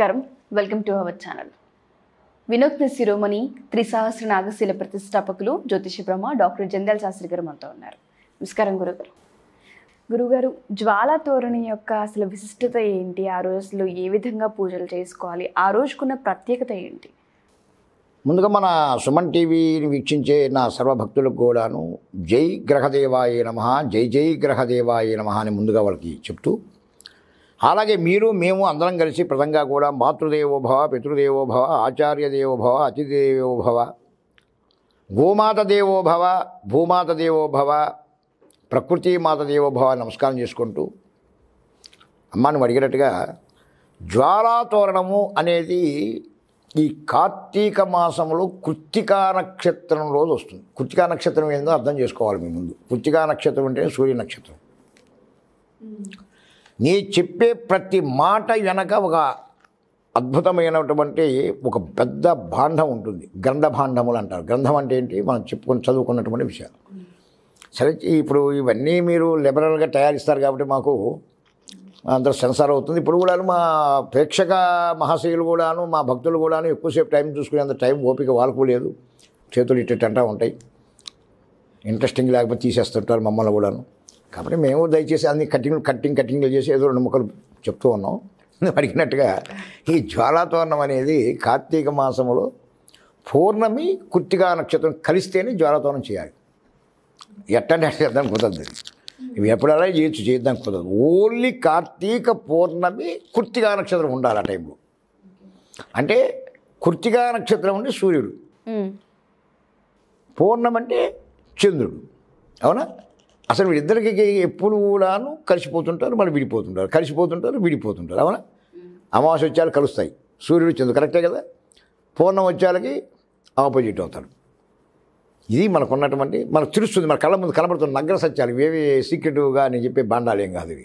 నమస్కారం welcome to our channel వినోద్న శిరోమణి త్రిసహస్ర నాగశీల ప్రతిష్టాపకులు జ్యోతిష బ్రహ్మ డాక్టర్ జందాల్ శాస్త్రి గారు మనతో ఉన్నారు నమస్కారం గురుగారు గురుగారు జ్వాల తోరణి యొక్క అసలు విశిష్టత ఏంటి ఆ రోజులు ఏ విధంగా పూజలు చేసుకోవాలి ఆ రోజుకున్న ప్రత్యేకత ఏంటి ముందుగా మన సుమన్ టీవీని వీక్షించే నా సర్వభక్తులకు కూడాను జై గ్రహదేవాయ నమ జై జై గ్రహదేవాయ నమ అని ముందుగా వాళ్ళకి చెప్తూ అలాగే మీరు మేము అందరం కలిసి ప్రధంగా కూడా మాతృదేవోభవ పితృదేవోభవ ఆచార్య దేవోభవ అతిథిదేవోభవ గోమాత దేవోభవ భూమాత దేవోభవ ప్రకృతి మాత దేవోభవ నమస్కారం చేసుకుంటూ అమ్మ అడిగినట్టుగా జ్వాలాతోరణము అనేది ఈ కార్తీక మాసంలో కృత్తికా నక్షత్రం రోజు వస్తుంది కృత్తికా నక్షత్రం ఏందో అర్థం చేసుకోవాలి మీ ముందు కృత్తికా నక్షత్రం అంటే సూర్య నక్షత్రం నీ చెప్పే ప్రతి మాట వెనక ఒక అద్భుతమైనటువంటి ఒక పెద్ద భాండం ఉంటుంది గ్రంథ భాండములు అంటారు గ్రంథం అంటే ఏంటి మనం చెప్పుకొని చదువుకున్నటువంటి విషయాలు సరే ఇప్పుడు ఇవన్నీ మీరు లిబరల్గా తయారిస్తారు కాబట్టి మాకు అందరూ సెన్సార్ అవుతుంది ఇప్పుడు కూడాను మా ప్రేక్షక మహాశయులు కూడాను మా భక్తులు కూడాను ఎక్కువసేపు టైం చూసుకునేంత టైం ఓపిక వాళ్ళకు లేదు చేతులు ఇట్టేటంటా ఉంటాయి ఇంట్రెస్టింగ్ లేకపోతే తీసేస్తుంటారు మమ్మల్ని కూడాను కాబట్టి మేము దయచేసి అన్ని కటింగ్ కట్టింగ్ కట్టింగ్లు చేసి ఏదో రెండు ముక్కలు చెప్తూ ఉన్నాం అడిగినట్టుగా ఈ జ్వాలాతోరణం అనేది కార్తీక మాసంలో పూర్ణమి కుర్తిగా నక్షత్రం కలిస్తేనే జ్వాలాతోరణం చేయాలి ఎట్టంటే చేద్దాం కుదరదు ఇవి ఎప్పుడలా చేయొచ్చు చేద్దాం కుదరదు ఓన్లీ కార్తీక పూర్ణమి కుర్తిగా నక్షత్రం ఉండాలి ఆ టైంలో అంటే కుర్తిగా నక్షత్రం అంటే సూర్యుడు పూర్ణమంటే చంద్రుడు అవునా అసలు వీళ్ళిద్దరికి ఎప్పుడు కూడాను కలిసిపోతుంటారు మళ్ళీ విడిపోతుంటారు కలిసిపోతుంటారు విడిపోతుంటారు అవునా అమావాస వచ్చాలు కలుస్తాయి సూర్యుడు వచ్చింది కరెక్టే కదా పూర్ణం వచ్చాలకి ఆపోజిట్ అవుతాడు ఇది మనకు ఉన్నటువంటి మనకు తెలుస్తుంది మన కళ్ళ ముందు కనబడుతున్న నగ్ర సత్యాలు ఇవేవి సీక్రెట్గా నేను చెప్పే బాండాలేం కాదు ఇవి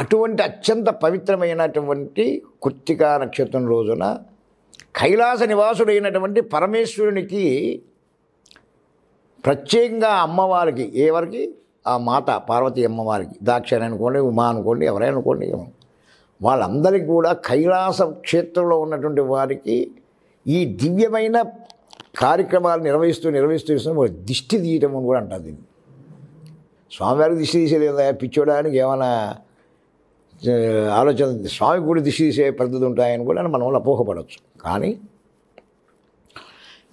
అటువంటి అత్యంత పవిత్రమైనటువంటి కృత్తికా నక్షత్రం రోజున కైలాస నివాసుడైనటువంటి పరమేశ్వరునికి ప్రత్యేకంగా అమ్మవారికి ఎవరికి ఆ మాత పార్వతి అమ్మవారికి దాక్షాణి అనుకోండి ఉమా అనుకోండి ఎవరైనా అనుకోండి వాళ్ళందరికీ కూడా కైలాస క్షేత్రంలో ఉన్నటువంటి వారికి ఈ దివ్యమైన కార్యక్రమాలు నిర్వహిస్తూ నిర్వహిస్తూ ఇస్తున్న దిష్టి తీయటం అని కూడా అంటారు దీన్ని స్వామివారికి దిష్టి తీసేది కదా పిచ్చోడానికి ఏమైనా ఆలోచన స్వామికి కూడా దిష్టి తీసే పద్ధతి ఉంటాయని కూడా మనం అపోహపడవచ్చు కానీ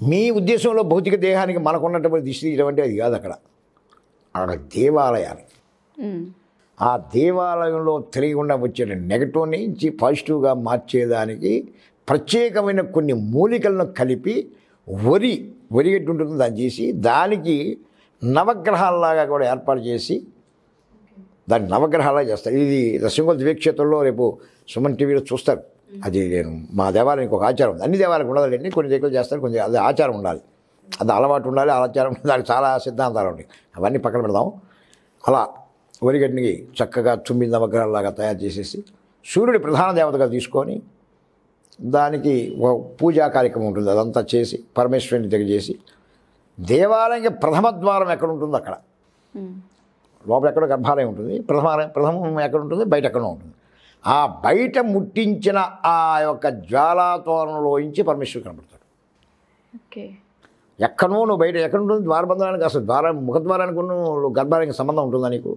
మీ ఉద్దేశంలో భౌతిక దేహానికి మనకున్నటువంటి దిష్టి తీయడం అది కాదు అక్కడ అక్కడ దేవాలయానికి ఆ దేవాలయంలో తెలియకుండా వచ్చిన నెగటివ్ నుంచి పాజిటివ్గా మార్చేదానికి ప్రత్యేకమైన కొన్ని మూలికలను కలిపి వరి వరిగట్టు ఉంటుంది దాన్ని చేసి దానికి నవగ్రహాలలాగా కూడా ఏర్పాటు చేసి దాన్ని నవగ్రహాలా చేస్తారు ఇది దశంగ ద్వీక్షేత్రంలో రేపు సుమన్ టీవీలో చూస్తారు అది నేను మా దేవాలయానికి ఒక ఆచారం ఉంది అన్ని దేవాలయాలకు ఉండదండి కొన్ని దగ్గర చేస్తారు కొన్ని అది ఆచారం ఉండాలి అది అలవాటు ఉండాలి ఆచారం దానికి చాలా సిద్ధాంతాలు ఉన్నాయి అవన్నీ పక్కన పెడదాం అలా వరిగడ్డిని చక్కగా చుమ్మింద విగ్రహాలాగా తయారు చేసేసి సూర్యుడి ప్రధాన దేవతగా తీసుకొని దానికి ఒక పూజా కార్యక్రమం ఉంటుంది అదంతా చేసి పరమేశ్వరుని దగ్గర చేసి దేవాలయంకి ప్రథమ ద్వారం ఎక్కడ ఉంటుందో అక్కడ లోపల ఎక్కడో గర్భాలయం ఉంటుంది ప్రథమాలయం ప్రథమం ఎక్కడ ఉంటుంది బయట ఎక్కడో ఉంటుంది ఆ బయట ముట్టించిన ఆ యొక్క జ్వాలాతోరణలోంచి పరమేశ్వరుడు కనబడతాడు ఓకే ఎక్కడో నువ్వు బయట ఎక్కడ ఉంటుంది ద్వారబంధానికి అసలు ద్వార ముఖద్వారానికి గర్భానికి సంబంధం ఉంటుందా నీకు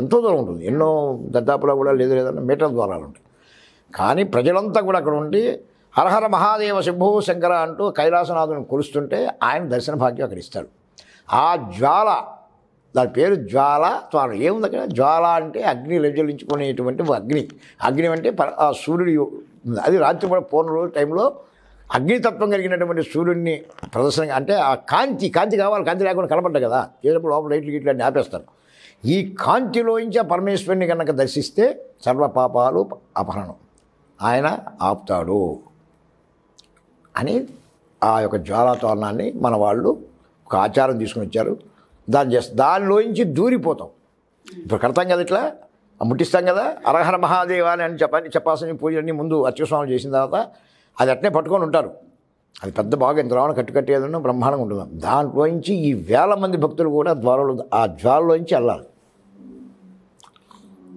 ఎంతో దూరం ఉంటుంది ఎన్నో దద్దాపులో కూడా లేదు లేదన్న మీటర్ ద్వారాలు ఉంటాయి కానీ ప్రజలంతా కూడా అక్కడ ఉండి హరహర మహాదేవ శంభో శంకర అంటూ కైలాసనాథుని కొలుస్తుంటే ఆయన దర్శన భాగ్యం అక్కడ ఇస్తాడు ఆ జ్వాల దాని పేరు జ్వాల త్వర ఏముంది అక్కడ జ్వాల అంటే అగ్ని లజ్జలించుకునేటువంటి అగ్ని అగ్ని అంటే ఆ సూర్యుడు అది రాత్రి కూడా పూర్ణ రోజు టైంలో అగ్నితత్వం కలిగినటువంటి సూర్యుడిని ప్రదర్శన అంటే ఆ కాంతి కాంతి కావాలి కాంతి లేకుండా కనపడ్డా కదా చేసినప్పుడు లోపల లైట్లు గిట్లని ఆపేస్తారు ఈ కాంతిలోంచి ఆ పరమేశ్వరుని కనుక దర్శిస్తే సర్వ పాపాలు అపహరణం ఆయన ఆపుతాడు అని ఆ యొక్క జ్వాలాతోరణాన్ని మన వాళ్ళు ఒక ఆచారం తీసుకుని వచ్చారు దాన్ని చేస్తాం దానిలోంచి దూరిపోతాం ఇప్పుడు కడతాం కదా ఇట్లా ముట్టిస్తాం కదా అరహర మహాదేవ అని చెప్పాలి చెప్పాల్సిన పూజలన్నీ ముందు అత్యస్వాములు చేసిన తర్వాత అది అట్నే పట్టుకొని ఉంటారు అది పెద్ద బాగా ఇంత కట్టు కట్టుకట్టేదన్న బ్రహ్మాండంగా ఉంటుంది దాంట్లోంచి ఈ వేల మంది భక్తులు కూడా ద్వారలు ఆ జ్వాలలోంచి వెళ్ళాలి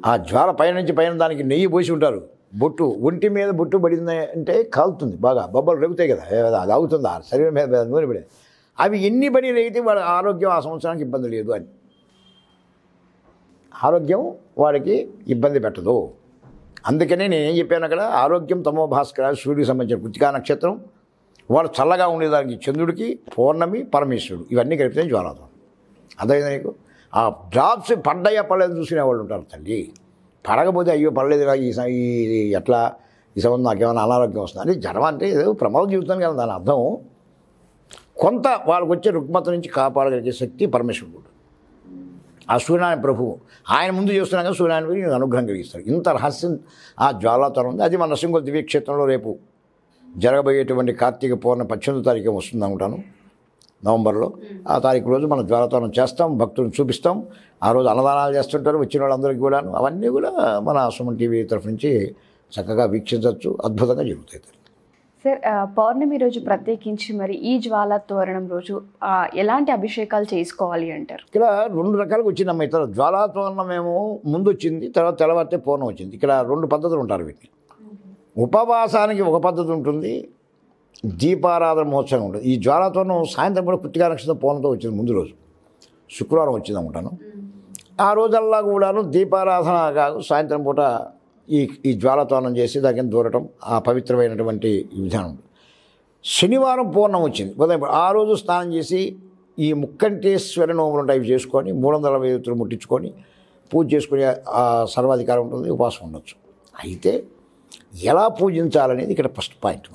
ఆ జ్వాల పైన నుంచి పైన దానికి నెయ్యి పోసి ఉంటారు బొట్టు ఒంటి మీద బొట్టు పడింది అంటే కాలుతుంది బాగా బొబ్బలు రేగుతాయి కదా అది అవుతుంది ఆ శరీరం మీద నూనె పడేది అవి ఎన్ని పని అయితే వాళ్ళ ఆరోగ్యం ఆ సంవత్సరానికి ఇబ్బంది లేదు అని ఆరోగ్యం వాడికి ఇబ్బంది పెట్టదు అందుకనే నేను చెప్పాను అక్కడ ఆరోగ్యం తమో భాస్కర సూర్యుడికి సంబంధించిన కృతికా నక్షత్రం వాడు చల్లగా ఉండేదానికి చంద్రుడికి పౌర్ణమి పరమేశ్వరుడు ఇవన్నీ కలిపితే జ్వాలాదం అర్థమైందా నీకు ఆ డ్రాప్స్ పడ్డాయా పడలేదు చూసిన వాళ్ళు ఉంటారు తల్లి పడకపోతే అయ్యో పడలేదు ఈ ఎట్లా ఈ సంబంధం నాకేమైనా అనారోగ్యం వస్తుంది అంటే జ్వరం అంటే ఏదో ప్రమాద కదా దాని అర్థం కొంత వాళ్ళకు వచ్చే రుగ్మత నుంచి కాపాడగలిగే శక్తి పరమేశ్వరుడు ఆ సూర్యనారాయణ ప్రభువు ఆయన ముందు చూస్తున్నాం సూర్యనారాయణ నీకు అనుగ్రహం కలిగిస్తారు ఇంత రహస్యం ఆ జ్వాలాతరం ఉంది అది మన నరసింహ దివ్యక్షేత్రంలో రేపు జరగబోయేటువంటి కార్తీక పూర్ణ పద్దెనిమిది తారీఖు వస్తుంది అనుకుంటాను నవంబర్లో ఆ తారీఖు రోజు మనం జ్వాలతనం చేస్తాం భక్తులను చూపిస్తాం ఆ రోజు అన్నదానాలు చేస్తుంటారు వచ్చిన వాళ్ళందరికీ కూడాను అవన్నీ కూడా మన సుమన్ టీవీ తరఫు నుంచి చక్కగా వీక్షించవచ్చు అద్భుతంగా జరుగుతాయి సార్ పౌర్ణమి రోజు ప్రత్యేకించి మరి ఈ జ్వాల తోరణం రోజు ఎలాంటి అభిషేకాలు చేసుకోవాలి అంటారు ఇక్కడ రెండు రకాలుగా వచ్చిందమ్మా ఇతర జ్వాలా తోరణం ఏమో ముందు వచ్చింది తర్వాత తెల్లవారితే పూర్ణం వచ్చింది ఇక్కడ రెండు పద్ధతులు ఉంటారు వీటిని ఉపవాసానికి ఒక పద్ధతి ఉంటుంది దీపారాధన మహోత్సవం ఉంటుంది ఈ జ్వాలాతోరణం సాయంత్రం కూడా పుట్టిగా నక్షత్రం పూర్ణంతో వచ్చింది ముందు రోజు శుక్రవారం వచ్చింది అనుకుంటాను ఆ రోజల్లా కూడాను దీపారాధన కాదు సాయంత్రం పూట ఈ ఈ జ్వాలతోనం చేసి దానికి దూరటం ఆ పవిత్రమైనటువంటి విధానం శనివారం పూర్ణం వచ్చింది ఉదయం ఆ రోజు స్నానం చేసి ఈ ముక్కంటేశ్వర నోములు టైప్ చేసుకొని మూడు వందల వేతులు ముట్టించుకొని పూజ చేసుకునే ఆ సర్వాధికారం ఉంటుంది ఉపాసం ఉండొచ్చు అయితే ఎలా పూజించాలనేది ఇక్కడ ఫస్ట్ పాయింట్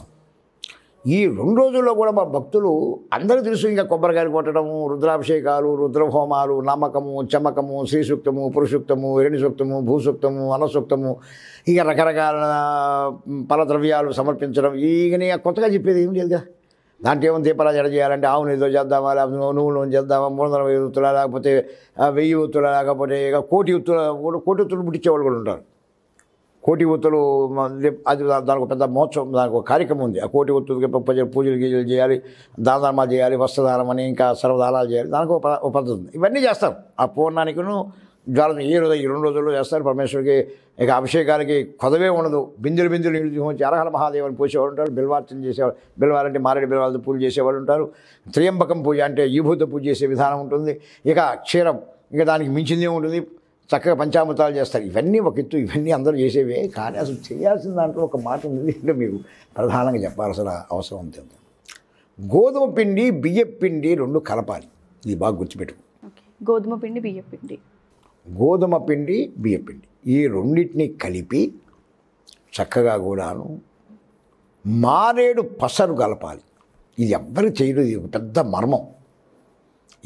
ఈ రెండు రోజుల్లో కూడా మా భక్తులు అందరూ తెలుసు ఇంకా కొబ్బరికాయలు కొట్టడము రుద్రాభిషేకాలు రుద్రహోమాలు నమ్మకము చమకము శ్రీసూక్తము పురుషుక్తము సూక్తము భూసూక్తము అనసూక్తము ఇక రకరకాల ఫలద్రవ్యాలు సమర్పించడం ఇక కొత్తగా చెప్పేది ఏం లేదుగా దాంట్లో ఏమో దీపాలు ఎడ చేయాలంటే ఆవు ఏదో చేద్దామా లేకపోతే నువ్వులు చేద్దామా మూడు వందల వెయ్యి ఉత్తులా లేకపోతే వెయ్యి ఉత్తులా లేకపోతే ఇక కోటి ఉత్తుల కోటి ఉత్తులు పుట్టించేవాళ్ళు కూడా ఉంటారు కోటి ఒత్తులు అది దానికి పెద్ద మహోత్సవం దానికి ఒక కార్యక్రమం ఉంది ఆ కోటి ఒత్తులకి ప్రజలు పూజలు గీజలు చేయాలి దానధర్మాలు చేయాలి వస్త్రధారం అని ఇంకా సర్వధారాలు చేయాలి దానికి ఒక పద్ధతి ఉంది ఇవన్నీ చేస్తారు ఆ పూర్ణానికిను జ్వాలం ఈ రోజు ఈ రెండు రోజుల్లో చేస్తారు పరమేశ్వరికి ఇక అభిషేకానికి కొదవే ఉండదు బిందులు బిందులు ఇచ్చి అరహల మహాదేవుని పోసేవాళ్ళు ఉంటారు బిల్వార్చన చేసేవాళ్ళు బిల్వాలంటే మారేడు బిల్వాలతో పూజ చేసేవాళ్ళు ఉంటారు త్రియంబకం పూజ అంటే ఈభూత పూజ చేసే విధానం ఉంటుంది ఇక క్షీరం ఇక దానికి మించిందే ఉంటుంది చక్కగా పంచామృతాలు చేస్తారు ఇవన్నీ ఒక ఎత్తు ఇవన్నీ అందరూ చేసేవే కానీ అసలు చేయాల్సిన దాంట్లో ఒక మాట ఉంది అంటే మీకు ప్రధానంగా చెప్పాల్సిన అవసరం ఉంది గోధుమ పిండి బియ్య పిండి రెండు కలపాలి ఇది బాగా గుర్తుపెట్టుకో గోధుమ పిండి బియ్య పిండి గోధుమ పిండి బియ్య పిండి ఈ రెండింటిని కలిపి చక్కగా కూడాను మారేడు పసరు కలపాలి ఇది ఎవ్వరు చేయలేదు ఇది పెద్ద మర్మం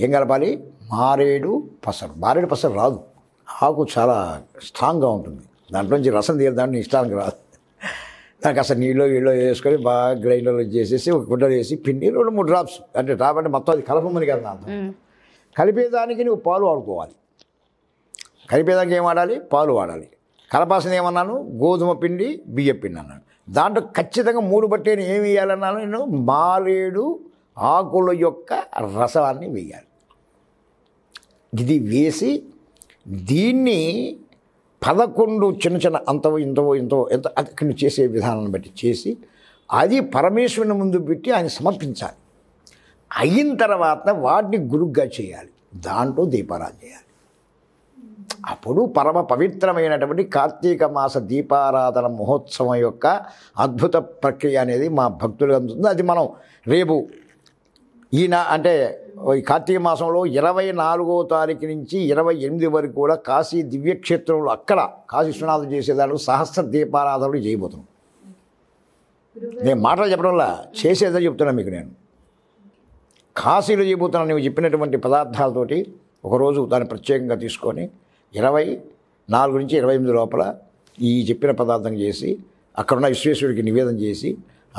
ఏం కలపాలి మారేడు పసరు మారేడు పసరు రాదు ఆకు చాలా స్ట్రాంగ్గా ఉంటుంది దాంట్లోంచి రసం తీరదాన్ని ఇష్టానికి రాదు దానికి అసలు నీళ్ళు వీళ్ళు వేసుకొని బాగా గ్రైండర్లో చేసేసి ఒక గుడ్డ వేసి పిండి రెండు మూడు డ్రాప్స్ అంటే డ్రాప్ అంటే మొత్తం అది కలపమని కదా దాంతో కలిపేదానికి నువ్వు పాలు వాడుకోవాలి కలిపేదానికి ఏం వాడాలి పాలు వాడాలి కలపాల్సిన ఏమన్నాను గోధుమ పిండి బియ్య పిండి అన్నాను దాంట్లో ఖచ్చితంగా మూడు బట్టి ఏమి వేయాలన్నాను నేను మారేడు ఆకుల యొక్క రసాన్ని వేయాలి ఇది వేసి దీన్ని పదకొండు చిన్న చిన్న అంతవో ఇంతవో ఇంతవో ఎంత అక్కడిని చేసే విధానాన్ని బట్టి చేసి అది పరమేశ్వరుని ముందు పెట్టి ఆయన సమర్పించాలి అయిన తర్వాత వాటిని గురుగ్గా చేయాలి దాంట్లో దీపారాధన చేయాలి అప్పుడు పరమ పవిత్రమైనటువంటి కార్తీక మాస దీపారాధన మహోత్సవం యొక్క అద్భుత ప్రక్రియ అనేది మా భక్తులు అందుతుంది అది మనం రేపు ఈయన అంటే ఈ కార్తీక మాసంలో ఇరవై నాలుగో తారీఖు నుంచి ఇరవై ఎనిమిది వరకు కూడా కాశీ దివ్యక్షేత్రంలో అక్కడ కాశీ విశ్వనాథం చేసేదాడు సహస్ర దీపారాధనలు చేయబోతాం నేను మాటలు చెప్పడం వల్ల చేసేదని చెప్తున్నా మీకు నేను కాశీలో చేయబోతున్నాను నువ్వు చెప్పినటువంటి పదార్థాలతోటి ఒకరోజు దాన్ని ప్రత్యేకంగా తీసుకొని ఇరవై నాలుగు నుంచి ఇరవై ఎనిమిది లోపల ఈ చెప్పిన పదార్థం చేసి అక్కడున్న విశ్వేశ్వరుడికి నివేదన చేసి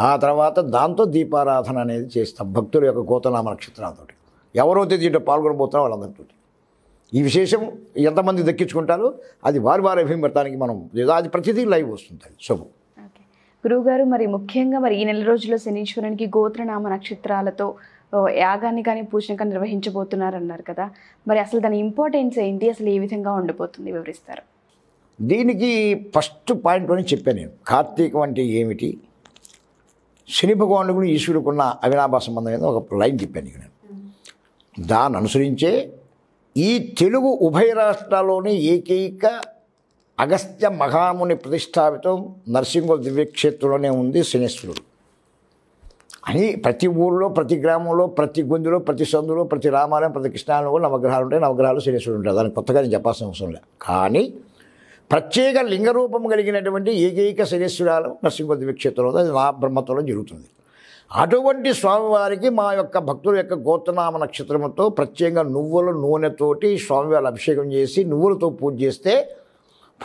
ఆ తర్వాత దాంతో దీపారాధన అనేది చేస్తాం భక్తుల యొక్క గోతనామ నక్షత్రాలతోటి ఎవరైతే దీంట్లో పాల్గొనబోతున్నా వాళ్ళందరితో ఈ విశేషం ఎంతమంది దక్కించుకుంటారో అది వారి వారి అభిమతానికి మనం అది ప్రతిదీ లైవ్ వస్తుంది శుభం గురువుగారు మరి ముఖ్యంగా మరి ఈ నెల రోజుల్లో శనీశ్వరునికి గోత్రనామ నక్షత్రాలతో యాగాన్ని కానీ పూజను కానీ నిర్వహించబోతున్నారన్నారు కదా మరి అసలు దాని ఇంపార్టెన్స్ ఏంటి అసలు ఏ విధంగా ఉండబోతుంది వివరిస్తారు దీనికి ఫస్ట్ పాయింట్ అని చెప్పాను నేను కార్తీకం అంటే ఏమిటి శని భగవానుడు ఈశ్వరుకున్న అవినాభ సంబంధం ఒక లైన్ చెప్పాను నేను దాని అనుసరించే ఈ తెలుగు ఉభయ రాష్ట్రాల్లోని ఏకైక అగస్త్య మహాముని ప్రతిష్టాపితం నరసింహ దివ్యక్షేత్రంలోనే ఉంది శనేశ్వరుడు అని ప్రతి ఊళ్ళో ప్రతి గ్రామంలో ప్రతి గుంజులో ప్రతి సందులో ప్రతి రామాలయం ప్రతి కృష్ణాలయం కూడా నవగ్రహాలు ఉంటాయి నవగ్రహాలు శనేశ్వరుడు ఉంటాయి దానికి కొత్తగా నేను చెప్పాల్సిన అవసరం లేదు కానీ ప్రత్యేక లింగరూపం కలిగినటువంటి ఏకైక శనేశ్వరాలు నరసింహ దివ్యక్షేత్రంలో అది నా బ్రహ్మత్వంలో జరుగుతుంది అటువంటి స్వామివారికి మా యొక్క భక్తుల యొక్క గోత్రనామ నక్షత్రంతో ప్రత్యేకంగా నువ్వుల నూనెతోటి స్వామివారి అభిషేకం చేసి నువ్వులతో పూజ చేస్తే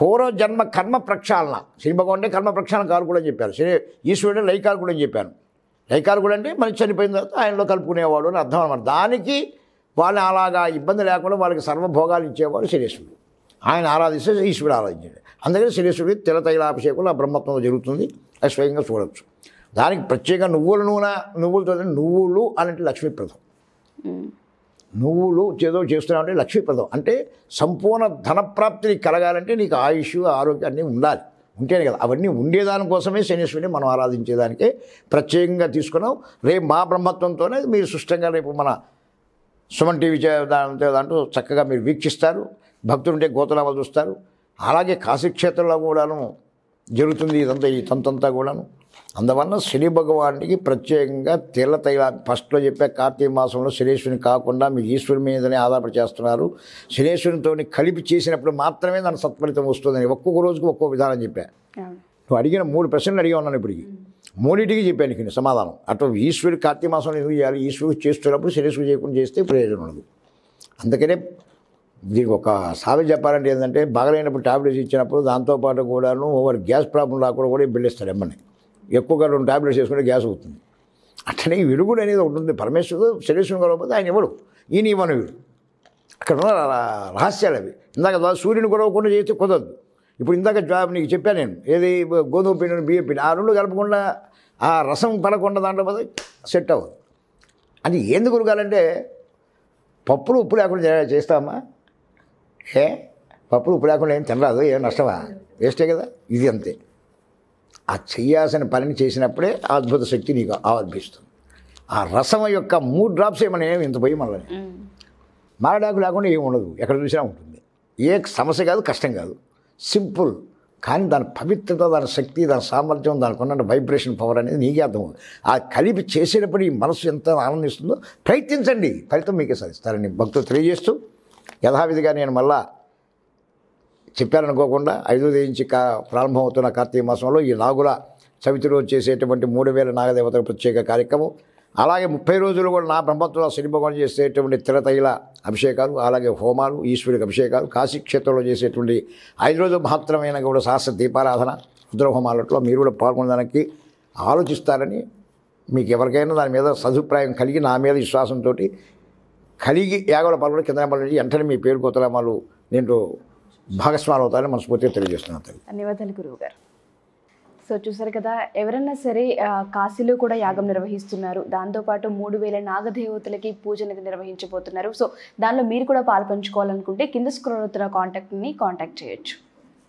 పూర్వజన్మ కర్మ ప్రక్షాళన శ్రీ భగవాన్ కర్మ ప్రక్షాళన కారు కూడా చెప్పారు శ్రీ ఈశ్వరుడే లైకాలు కూడా చెప్పాను లైకాలు కూడా అంటే మనిషి చనిపోయిన తర్వాత ఆయనలో కలుపుకునేవాడు అని అర్థం అనమాట దానికి వాళ్ళని అలాగా ఇబ్బంది లేకుండా వాళ్ళకి సర్వభోగాలు ఇచ్చేవాడు శ్రీశ్వరుడు ఆయన ఆరాధిస్తే ఈశ్వరుడు ఆరాధించాడు అందుకని శ్రీశ్వరుడి తిలతైలాభిషేకం ఆ బ్రహ్మత్వంలో జరుగుతుంది అది స్వయంగా చూడవచ్చు దానికి ప్రత్యేక నువ్వుల నూనె నువ్వులతో నువ్వులు అనంటే లక్ష్మీప్రదం నువ్వులు చేదో చేస్తున్నావు అంటే లక్ష్మీప్రదం అంటే సంపూర్ణ ధనప్రాప్తిని కలగాలంటే నీకు ఆయుష్ ఆరోగ్యాన్ని ఉండాలి ఉంటేనే కదా అవన్నీ ఉండేదాని కోసమే శనీశ్వరిని మనం ఆరాధించేదానికే ప్రత్యేకంగా తీసుకున్నాం రేపు మా బ్రహ్మత్వంతోనే మీరు సుష్టంగా రేపు మన సుమన్ టీవీ దాంట్లో చక్కగా మీరు వీక్షిస్తారు ఉంటే గోతనామా చూస్తారు అలాగే కాశీక్షేత్రంలో కూడాను జరుగుతుంది ఇదంతా ఈ తంతంతా కూడాను అందువల్ల శని భగవానుడికి ప్రత్యేకంగా తెల్ల తైల ఫస్ట్లో చెప్పే కార్తీక మాసంలో శనేశ్వరిని కాకుండా మీ ఈశ్వరుని మీదనే ఆధారపడి చేస్తున్నారు శనీశ్వరునితో కలిపి చేసినప్పుడు మాత్రమే దాని సత్ఫలితం వస్తుందని ఒక్కొక్క రోజుకు ఒక్కొక్క విధానం చెప్పా నువ్వు అడిగిన మూడు ప్రశ్నలు అడిగి ఉన్నాను ఇప్పటికి మూడింటికి చెప్పాను నీకు సమాధానం అటు ఈశ్వరి కార్తీక మాసంలో ఎందుకు చేయాలి ఈశ్వరుడు చేస్తున్నప్పుడు శనీశ్వరుడు చేయకుండా చేస్తే ప్రయోజనం ఉండదు అందుకనే దీనికి ఒక సాధన చెప్పాలంటే ఏంటంటే బాగలేనప్పుడు టాబ్లెట్స్ ఇచ్చినప్పుడు దాంతోపాటు కూడాను ఓవర్ గ్యాస్ ప్రాబ్లం రాకుండా కూడా ఇస్తారు ఎమ్మని ఎక్కువగా రెండు ట్యాబ్లెట్స్ వేసుకుంటే గ్యాస్ అవుతుంది అట్లనే ఈ వెలుగుడు అనేది ఒకటి ఉంది పరమేశ్వరుడు శరీరం గొడవపోతే ఆయన ఇవ్వడు ఈయన ఇవ్వను వీడు అక్కడ ఉన్న రహస్యాలు అవి ఇందాక సూర్యుని గొడవకుండా చేస్తే కుదరదు ఇప్పుడు ఇందాక జాబ్ నీకు చెప్పాను నేను ఏది గోధుమ పిండి బియ్యం పిండి ఆ రెండు కలపకుండా ఆ రసం పడకుండా దాంట్లో పోతే సెట్ అవ్వదు అది ఎందుకు ఉరగాలంటే పప్పులు ఉప్పు లేకుండా చేస్తామా ఏ పప్పులు ఉప్పు లేకుండా ఏం తినరాదు ఏం నష్టమా వేస్టే కదా ఇది అంతే ఆ చేయాల్సిన పనిని చేసినప్పుడే అద్భుత శక్తి నీకు ఆవర్భిస్తుంది ఆ రసం యొక్క మూడు డ్రాప్స్ ఏమైనా ఏమి ఇంత పోయి మళ్ళీ మారడాకు లేకుండా ఏమి ఉండదు ఎక్కడ చూసినా ఉంటుంది ఏ సమస్య కాదు కష్టం కాదు సింపుల్ కానీ దాని పవిత్రత దాని శక్తి దాని సామర్థ్యం దానికి ఉన్న వైబ్రేషన్ పవర్ అనేది నీకే అర్థం ఆ కలిపి చేసేటప్పుడు ఈ మనసు ఎంత ఆనందిస్తుందో ప్రయత్నించండి ఫలితం మీకే సాధిస్తారని భక్తులు తెలియజేస్తూ యథావిధిగా నేను మళ్ళా చెప్పారనుకోకుండా ఐదో తేదీ కా ప్రారంభమవుతున్న కార్తీక మాసంలో ఈ నాగుల చవితి రోజు చేసేటువంటి మూడు వేల నాగదేవతల ప్రత్యేక కార్యక్రమం అలాగే ముప్పై రోజులు కూడా నా బ్రహ్మత్వ శని చేసేటువంటి తిరతైల అభిషేకాలు అలాగే హోమాలు ఈశ్వరికి అభిషేకాలు కాశీక్షేత్రంలో చేసేటువంటి ఐదు రోజు మాత్రమైన కూడా సహస్ర దీపారాధన రుద్రహోమాలట్లో మీరు కూడా పాల్గొనడానికి ఆలోచిస్తారని మీకు ఎవరికైనా దాని మీద సదుప్రాయం కలిగి నా మీద విశ్వాసంతో కలిగి యాగల పాల్గొని కింద వెంటనే మీ పేరు కొత్తరామాలు నేను భాగస్వామి అవుతారని మనస్ఫూర్తిగా తెలియజేస్తున్నాను ధన్యవాదాలు గురువు గారు సో చూసారు కదా ఎవరన్నా సరే కాశీలో కూడా యాగం నిర్వహిస్తున్నారు దాంతోపాటు మూడు వేల నాగదేవతలకి పూజ అనేది నిర్వహించబోతున్నారు సో దానిలో మీరు కూడా పాల్పంచుకోవాలనుకుంటే కింద స్క్రోల్ అవుతున్న కాంటాక్ట్ని కాంటాక్ట్ చేయొచ్చు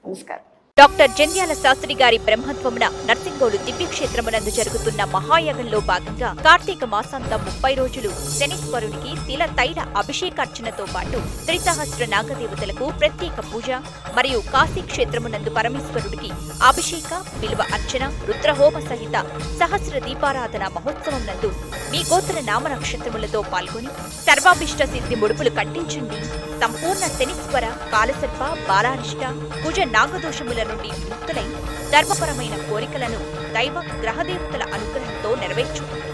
నమస్కారం డాక్టర్ జంధ్యాల శాస్త్రి గారి బ్రహ్మత్వమున నర్సింగోలు దివ్యక్షేత్రమునందు జరుగుతున్న మహాయాగంలో భాగంగా కార్తీక మాసాంతం ముప్పై రోజులు శనీశ్వరునికి తిల తైల అభిషేకార్చనతో పాటు త్రిసహస్ర నాగదేవతలకు ప్రత్యేక పూజ మరియు కాశీ క్షేత్రమునందు పరమేశ్వరుడికి అభిషేక విలువ అర్చన రుద్రహోమ సహిత సహస్ర దీపారాధన మహోత్సవం నందు మీ గోత్ర నామ నక్షత్రములతో పాల్గొని సర్వాభిష్ట సిద్ధి ముడుపులు కట్టించండి సంపూర్ణ శనిశ్వర కాలసర్ప బాలానిష్ట కుజ నాగదోషముల నుండి విముక్తులై ధర్మపరమైన కోరికలను దైవ గ్రహదేవతల అనుగ్రహంతో నెరవేర్చుకుంటుంది